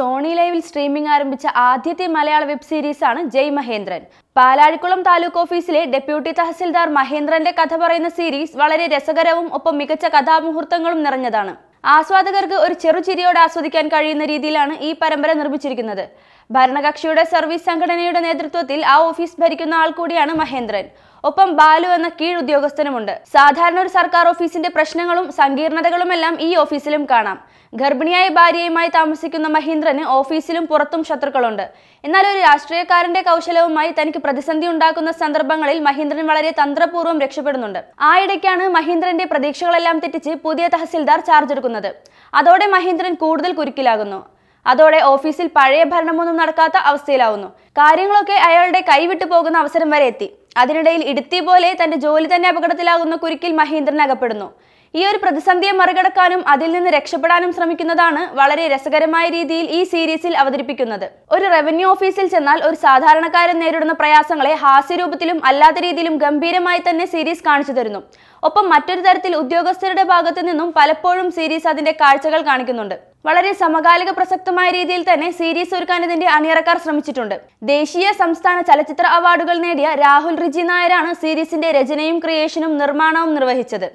Sony ലൈവിൽ streaming ആരംഭിച്ച ആദ്യത്തെ മലയാള വെബ് സീരീസാണ് ജയ് മഹേന്ദ്രൻ പാലാഴിക്കുളം താലൂക്ക് ഓഫീസിലെ ഡെപ്യൂട്ടി തഹസിൽദാർ മഹേന്ദ്രന്റെ കഥ പറയുന്ന സീരീസ് വളരെ രസകരവും ഒപ്പം മികച്ച കഥാമുഹൂർത്തങ്ങളും നിറഞ്ഞതാണ് ആസ്വാദകർക്ക് ഒരു ചെറുചിരിയോടെ ആസ്വദിക്കാൻ കഴിയുന്ന രീതിയിലാണ് ഈ പരമ്പര നിർമ്മിച്ചിരിക്കുന്നത് ഭരണകക്ഷിയുടെ സർവീസ് സംഘടനയുടെ നേതൃത്വത്തിൽ ആ ഓഫീസ് ഭരിക്കുന്ന ആൾ കൂടിയാണ് മഹേന്ദ്രൻ ഒപ്പം ബാലു എന്ന കീഴുദ്യോഗസ്ഥനുമുണ്ട് സാധാരണ ഒരു സർക്കാർ ഓഫീസിന്റെ പ്രശ്നങ്ങളും സങ്കീർണതകളുമെല്ലാം ഈ ഓഫീസിലും കാണാം ഗർഭിണിയായ ഭാര്യയുമായി താമസിക്കുന്ന മഹീന്ദ്രന് ഓഫീസിലും പുറത്തും ശത്രുക്കളുണ്ട് എന്നാൽ ഒരു രാഷ്ട്രീയക്കാരന്റെ കൗശലവുമായി തനിക്ക് പ്രതിസന്ധി ഉണ്ടാക്കുന്ന സന്ദർഭങ്ങളിൽ മഹീന്ദ്രൻ വളരെ തന്ത്രപൂർവ്വം രക്ഷപ്പെടുന്നുണ്ട് ആ ഇടയ്ക്കാണ് മഹീന്ദ്രന്റെ പ്രതീക്ഷകളെല്ലാം തെറ്റിച്ച് പുതിയ തഹസിൽദാർ ചാർജ് എടുക്കുന്നത് അതോടെ മഹീന്ദ്രൻ കൂടുതൽ കുരുക്കിലാകുന്നു അതോടെ ഓഫീസിൽ പഴയ ഭരണമൊന്നും നടക്കാത്ത അവസ്ഥയിലാവുന്നു കാര്യങ്ങളൊക്കെ അയാളുടെ കൈവിട്ടു പോകുന്ന അവസരം വരെ എത്തി അതിനിടയിൽ ഇടുത്തി പോലെ തന്റെ ജോലി തന്നെ അപകടത്തിലാകുന്ന കുരുക്കിൽ മഹേന്ദ്രൻ അകപ്പെടുന്നു ഈ ഒരു പ്രതിസന്ധിയെ മറികടക്കാനും അതിൽ നിന്ന് രക്ഷപ്പെടാനും ശ്രമിക്കുന്നതാണ് വളരെ രസകരമായ രീതിയിൽ ഈ സീരീസിൽ അവതരിപ്പിക്കുന്നത് ഒരു റവന്യൂ ഓഫീസിൽ ചെന്നാൽ ഒരു സാധാരണക്കാരൻ നേരിടുന്ന പ്രയാസങ്ങളെ ഹാസ്യരൂപത്തിലും അല്ലാത്ത രീതിയിലും ഗംഭീരമായി തന്നെ സീരീസ് കാണിച്ചു തരുന്നു ഒപ്പം മറ്റൊരു തരത്തിൽ ഉദ്യോഗസ്ഥരുടെ ഭാഗത്തു നിന്നും പലപ്പോഴും സീരീസ് അതിന്റെ കാഴ്ചകൾ കാണിക്കുന്നുണ്ട് വളരെ സമകാലിക പ്രസക്തമായ രീതിയിൽ തന്നെ സീരീസ് ഒരുക്കാൻ ഇതിന്റെ അണിയറക്കാർ ശ്രമിച്ചിട്ടുണ്ട് ദേശീയ സംസ്ഥാന ചലച്ചിത്ര അവാർഡുകൾ നേടിയ രാഹുൽ റിജി നായരാണ് സീരീസിന്റെ രചനയും ക്രിയേഷനും നിർമ്മാണവും നിർവഹിച്ചത്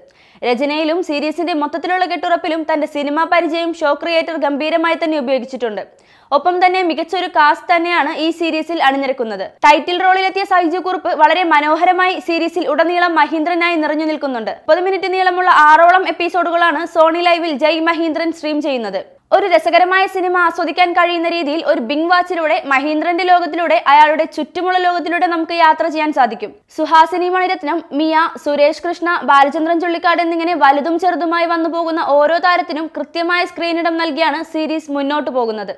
രചനയിലും സീരീസിന്റെ മൊത്തത്തിലുള്ള കെട്ടുറപ്പിലും തന്റെ സിനിമാ പരിചയം ഷോ ക്രിയേറ്റർ ഗംഭീരമായി തന്നെ ഉപയോഗിച്ചിട്ടുണ്ട് ഒപ്പം തന്നെ മികച്ചൊരു കാസ്റ്റ് തന്നെയാണ് ഈ സീരീസിൽ അണിനിരക്കുന്നത് ടൈറ്റിൽ റോളിലെത്തിയ സൈജു കുറിപ്പ് വളരെ മനോഹരമായി സീരീസിൽ ഉടനീളം മഹീന്ദ്രനായി നിറഞ്ഞു നിൽക്കുന്നുണ്ട് മുപ്പത് മിനിറ്റ് നീളമുള്ള ആറോളം എപ്പിസോഡുകളാണ് സോണി ലൈവിൽ ജയ് മഹീന്ദ്രൻ സ്ട്രീം ചെയ്യുന്നത് ഒരു രസകരമായ സിനിമ ആസ്വദിക്കാൻ കഴിയുന്ന രീതിയിൽ ഒരു ബിങ് വാച്ചിലൂടെ മഹീന്ദ്രന്റെ ലോകത്തിലൂടെ അയാളുടെ ചുറ്റുമുള്ള ലോകത്തിലൂടെ നമുക്ക് യാത്ര ചെയ്യാൻ സാധിക്കും സുഹാസിനി മണിരത്നം മിയ സുരേഷ് കൃഷ്ണ ബാലചന്ദ്രൻ ചുള്ളിക്കാട് എന്നിങ്ങനെ വലുതും ചെറുതുമായി വന്നു പോകുന്ന ഓരോ താരത്തിനും കൃത്യമായ സ്ക്രീനിടം നൽകിയാണ് സീരീസ് മുന്നോട്ട് പോകുന്നത്